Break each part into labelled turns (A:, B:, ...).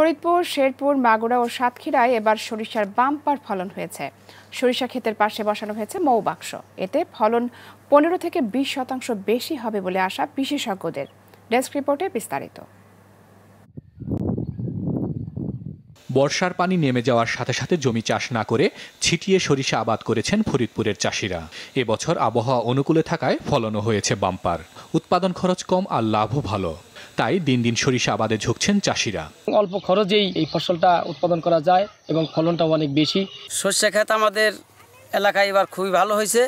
A: ফরিদপুর শেরপুর মাগুরা ও সাতক্ষীরায় এবার সরিষার বাম্পার ফলন হয়েছে সরিষা ক্ষেতের পাশে বসানো হয়েছে মৌ বাক্স এতে ফলন পনেরো থেকে বিশ শতাংশ বেশি হবে বলে আশা বিশেষজ্ঞদের ডেস্ক রিপোর্টে বিস্তারিত বর্ষার পানি নেমে যাওয়ার সাথে সাথে জমি চাষ না করে ছিটিয়ে সরিষা আবাদ করেছেন ফরিদপুরের চাষিরা এবছর আবহাওয়া অনুকূলে থাকায় ফলনও হয়েছে বাম্পার উৎপাদন খরচ কম আর লাভও ভালো তাই দিন দিন সরিষা আবাদে ঝুঁকছেন চাষিরা অল্প খরচেই এই ফসলটা উৎপাদন করা যায় এবং ফলনটাও অনেক বেশি সর্ষে খেত আমাদের এলাকায় এবার খুবই ভালো হয়েছে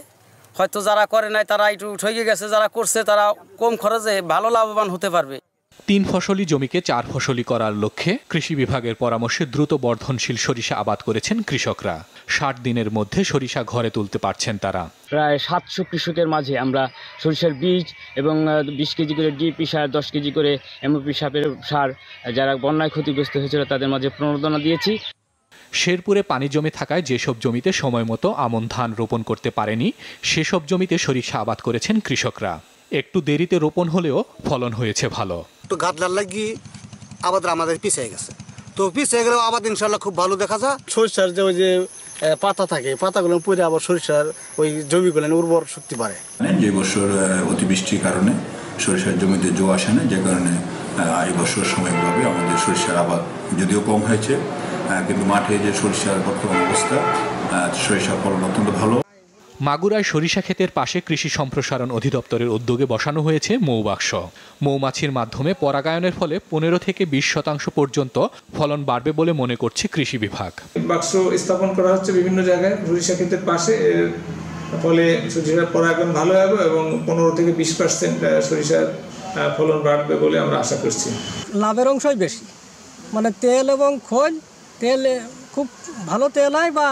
A: হয়তো যারা করে নাই তারা একটু ঠকে গেছে যারা করছে তারা কম খরচে ভালো লাভবান হতে পারবে তিন ফসলি জমিকে চার ফসলি করার লক্ষ্যে কৃষি বিভাগের পরামর্শে দ্রুত বর্ধনশীল সরিষা আবাদ করেছেন কৃষকরা ষাট দিনের মধ্যে সরিষা ঘরে তুলতে পারছেন তারা প্রায় সাতশো কৃষকের মাঝে আমরা সরিষার বীজ এবং বিশ কেজি করে ডিপি সার দশ কেজি করে এমপি সাপের সার যারা বন্যায় ক্ষতিগ্রস্ত হয়েছিল তাদের মাঝে প্রণোদনা দিয়েছি শেরপুরে পানি জমে থাকায় যেসব জমিতে সময় মতো আমন ধান রোপণ করতে পারেনি সেসব জমিতে সরিষা আবাদ করেছেন কৃষকরা একটু দেরিতে রোপণ হলেও ফলন হয়েছে ভালো একটু গাদলার লাগি আবাদ আমাদের পিছিয়ে গেছে তো পিছিয়ে গেলেও আবাদ ইনশাল্লাহ খুব ভালো দেখা যায় সরিষার যে ওই যে পাতা থাকে পাতাগুলো পরে আবার সরিষার ওই জমিগুলো উর্বর শক্তি বাড়ে মানে যে বছর অতিবৃষ্টির কারণে সরিষার জমিতে জো আসে না যে কারণে এই বছর সাময়িকভাবে আমাদের সরিষার আবাদ যদিও কম হয়েছে কিন্তু মাঠে যে সরিষার বর্তমান অবস্থা সরিষার ফলন অত্যন্ত ভালো মাগুরায় সরিষা ক্ষেতের পাশে কৃষি সম্প্রসারণ অধিদপ্তরের উদ্যোগে বসানো হয়েছে মৌবাক্স মৌমাছির মাধ্যমে পরাগায়নের ফলে পনেরো থেকে বিশ শতাংশ পর্যন্ত ফলন বাড়বে বলে মনে করছে কৃষি বিভাগ বাক্স স্থাপন করা হচ্ছে বিভিন্ন জায়গায় সরিষা ক্ষেতের পাশে ফলে সরিষার পরাগায়ন ভালো হবে এবং পনেরো থেকে বিশ পার্সেন্ট সরিষার ফলন বাড়বে বলে আমরা আশা করছি লাভের অংশই বেশি মানে তেল এবং খোঁজ তেল খুব ভালো তেল হয় বা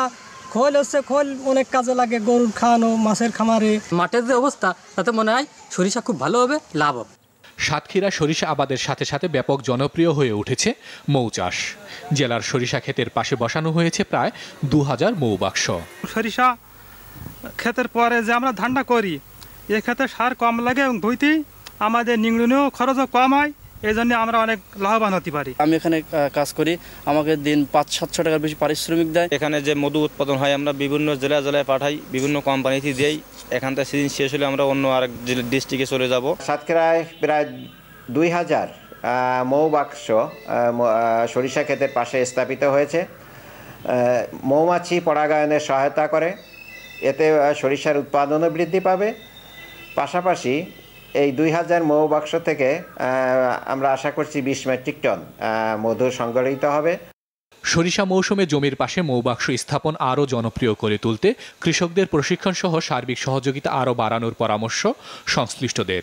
A: খোল হচ্ছে খোল অনেক কাজে লাগে গরুর খাওয়ানো মাছের খামারে মাঠের যে অবস্থা তাতে মনে হয় সরিষা খুব ভালো হবে লাভ হবে সাতক্ষীরা সরিষা আবাদের সাথে সাথে ব্যাপক জনপ্রিয় হয়ে উঠেছে মৌ চাষ জেলার সরিষা ক্ষেতের পাশে বসানো হয়েছে প্রায় দু হাজার মৌ বাক্স সরিষা ক্ষেতের পরে যে আমরা ধানটা করি এ ক্ষেতে সার কম লাগে এবং ধুইতে আমাদের নিংড়নীয় খরচও কম হয় এই জন্য আমরা অনেক লাভবান হতে পারি আমি এখানে কাজ করি আমাকে দিন পাঁচ সাতশো টাকার বেশি পারিশ্রমিক দেয় এখানে যে মধু উৎপাদন হয় আমরা বিভিন্ন জেলা জেলায় পাঠাই বিভিন্ন কোম্পানিতে যেই এখান থেকে সিজন শেষ হলে আমরা অন্য আরেক ডিস্ট্রিক্টে চলে যাব সাতক্ষীরায় প্রায় দুই হাজার মৌবাক্স সরিষা ক্ষেতের পাশে স্থাপিত হয়েছে মৌমাছি পরাগায়নে সহায়তা করে এতে সরিষার উৎপাদনও বৃদ্ধি পাবে পাশাপাশি এই দুই হাজার মৌ বাক্স থেকে আমরা আশা করছি বিশ মেট্রিক টন মধু সংগঠিত হবে সরিষা মৌসুমে জমির পাশে মৌবাক্স স্থাপন আরও জনপ্রিয় করে তুলতে কৃষকদের প্রশিক্ষণ সহ সার্বিক সহযোগিতা আরও বাড়ানোর পরামর্শ সংশ্লিষ্টদের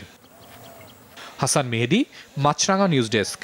A: হাসান মেহেদি মাছরাঙা নিউজ ডেস্ক